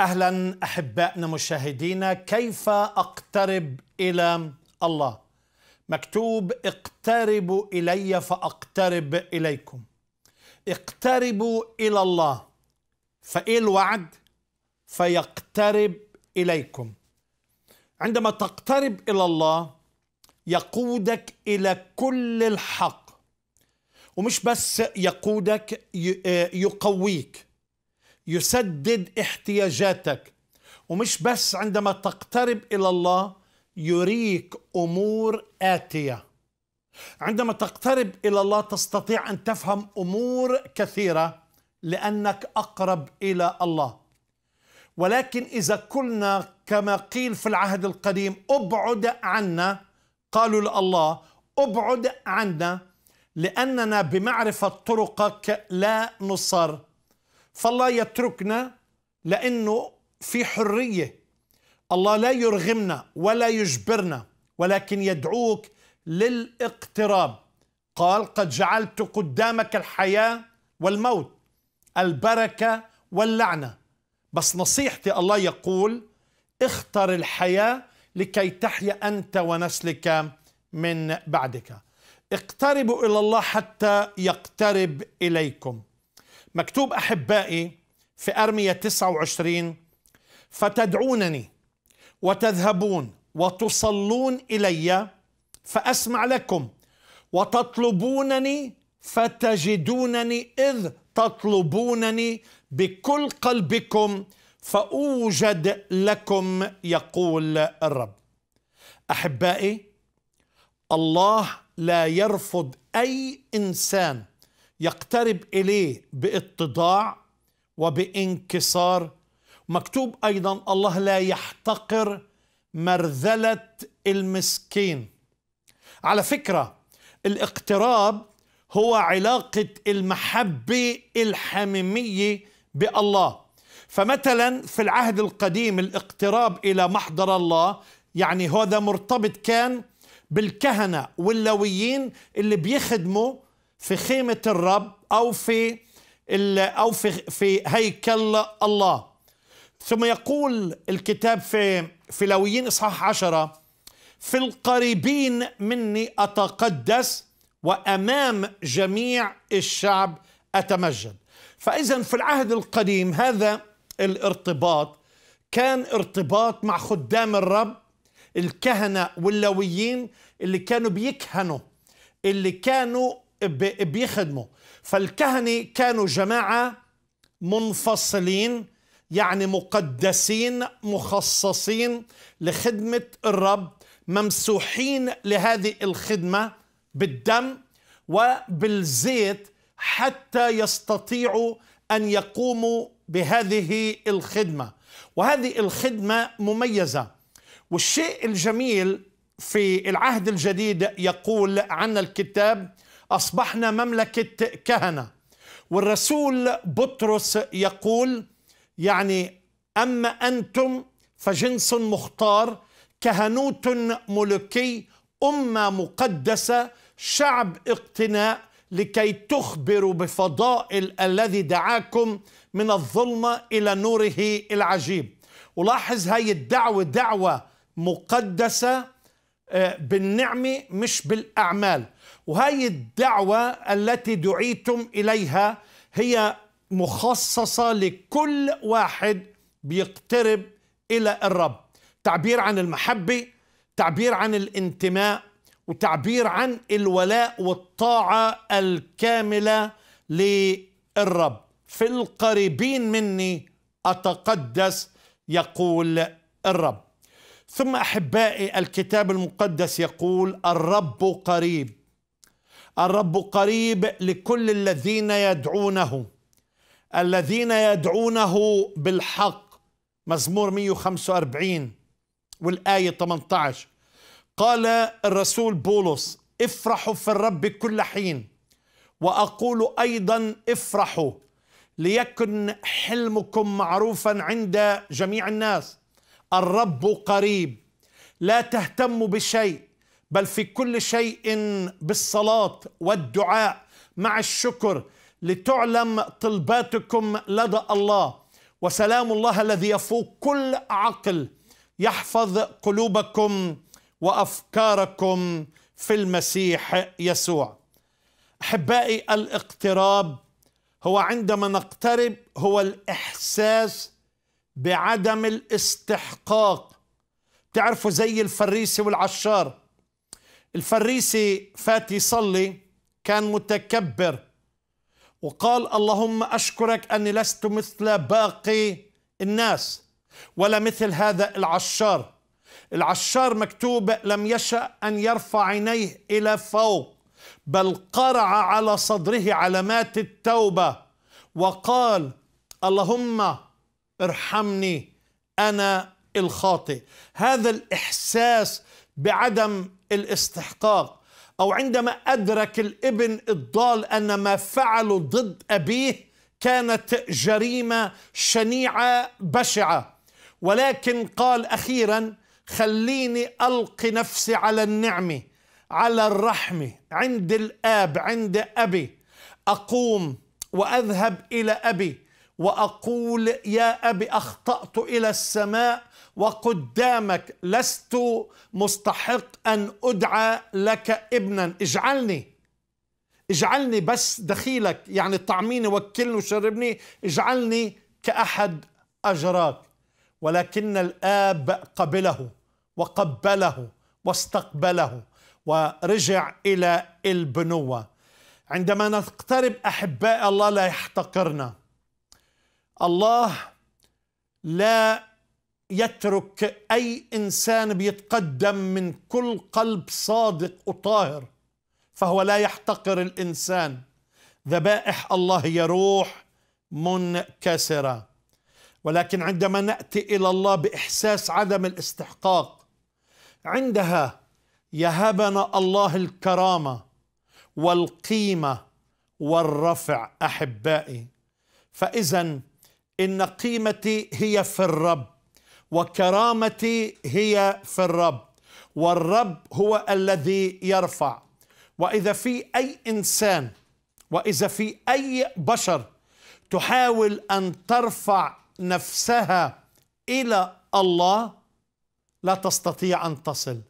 اهلا احبائنا مشاهدينا كيف اقترب الى الله مكتوب اقتربوا الي فاقترب اليكم اقتربوا الى الله فايه الوعد فيقترب اليكم عندما تقترب الى الله يقودك الى كل الحق ومش بس يقودك آه، يقويك يسدد احتياجاتك ومش بس عندما تقترب الى الله يريك امور اتيه عندما تقترب الى الله تستطيع ان تفهم امور كثيره لانك اقرب الى الله ولكن اذا كنا كما قيل في العهد القديم ابعد عنا قالوا لله ابعد عنا لاننا بمعرفه طرقك لا نصر فالله يتركنا لأنه في حرية الله لا يرغمنا ولا يجبرنا ولكن يدعوك للاقتراب قال قد جعلت قدامك الحياة والموت البركة واللعنة بس نصيحتي الله يقول اختر الحياة لكي تحيا أنت ونسلك من بعدك اقتربوا إلى الله حتى يقترب إليكم مكتوب أحبائي في أرمية 29 فتدعونني وتذهبون وتصلون إلي فأسمع لكم وتطلبونني فتجدونني إذ تطلبونني بكل قلبكم فأوجد لكم يقول الرب أحبائي الله لا يرفض أي إنسان يقترب اليه باتضاع وبانكسار مكتوب ايضا الله لا يحتقر مرذله المسكين على فكره الاقتراب هو علاقه المحبه الحميميه بالله فمثلا في العهد القديم الاقتراب الى محضر الله يعني هذا مرتبط كان بالكهنه واللويين اللي بيخدموا في خيمة الرب أو في أو في في هيكل الله ثم يقول الكتاب في في لويين إصحاح عشرة في القريبين مني أتقدس وأمام جميع الشعب أتمجد فإذا في العهد القديم هذا الارتباط كان ارتباط مع خدام الرب الكهنة واللويين اللي كانوا بيكهنوا اللي كانوا بيخدموا فالكهنة كانوا جماعة منفصلين يعني مقدسين مخصصين لخدمة الرب ممسوحين لهذه الخدمة بالدم وبالزيت حتى يستطيعوا أن يقوموا بهذه الخدمة وهذه الخدمة مميزة والشيء الجميل في العهد الجديد يقول عن الكتاب أصبحنا مملكة كهنة والرسول بطرس يقول يعني أما أنتم فجنس مختار كهنوت ملكي أمة مقدسة شعب اقتناء لكي تخبروا بفضائل الذي دعاكم من الظلمة إلى نوره العجيب ولاحظ هاي الدعوة دعوة مقدسة آه، بالنعمة مش بالأعمال وهي الدعوة التي دعيتم إليها هي مخصصة لكل واحد بيقترب إلى الرب تعبير عن المحبة تعبير عن الانتماء وتعبير عن الولاء والطاعة الكاملة للرب في القريبين مني أتقدس يقول الرب ثم احبائي الكتاب المقدس يقول الرب قريب الرب قريب لكل الذين يدعونه الذين يدعونه بالحق مزمور 145 والآية 18 قال الرسول بولس افرحوا في الرب كل حين وأقول أيضا افرحوا ليكن حلمكم معروفا عند جميع الناس الرب قريب لا تهتم بشيء بل في كل شيء بالصلاة والدعاء مع الشكر لتعلم طلباتكم لدى الله وسلام الله الذي يفوق كل عقل يحفظ قلوبكم وافكاركم في المسيح يسوع. احبائي الاقتراب هو عندما نقترب هو الاحساس بعدم الاستحقاق تعرفوا زي الفريسي والعشار الفريسي فات يصلي كان متكبر وقال اللهم أشكرك أني لست مثل باقي الناس ولا مثل هذا العشار العشار مكتوب لم يشأ أن يرفع عينيه إلى فوق بل قرع على صدره علامات التوبة وقال اللهم ارحمني انا الخاطئ هذا الاحساس بعدم الاستحقاق او عندما ادرك الابن الضال ان ما فعله ضد ابيه كانت جريمه شنيعه بشعه ولكن قال اخيرا خليني القي نفسي على النعمه على الرحمه عند الاب عند ابي اقوم واذهب الى ابي واقول يا ابي اخطات الى السماء وقدامك لست مستحق ان ادعى لك ابنا اجعلني اجعلني بس دخيلك يعني طعميني وكلني وشربني اجعلني كاحد اجراك ولكن الاب قبله وقبله واستقبله ورجع الى البنوه عندما نقترب احباء الله لا يحتقرنا الله لا يترك أي إنسان بيتقدم من كل قلب صادق وطاهر فهو لا يحتقر الإنسان ذبائح الله هي روح منكسرة ولكن عندما نأتي إلى الله بإحساس عدم الاستحقاق عندها يهبنا الله الكرامة والقيمة والرفع أحبائي فإذا إن قيمتي هي في الرب وكرامتي هي في الرب والرب هو الذي يرفع وإذا في أي إنسان وإذا في أي بشر تحاول أن ترفع نفسها إلى الله لا تستطيع أن تصل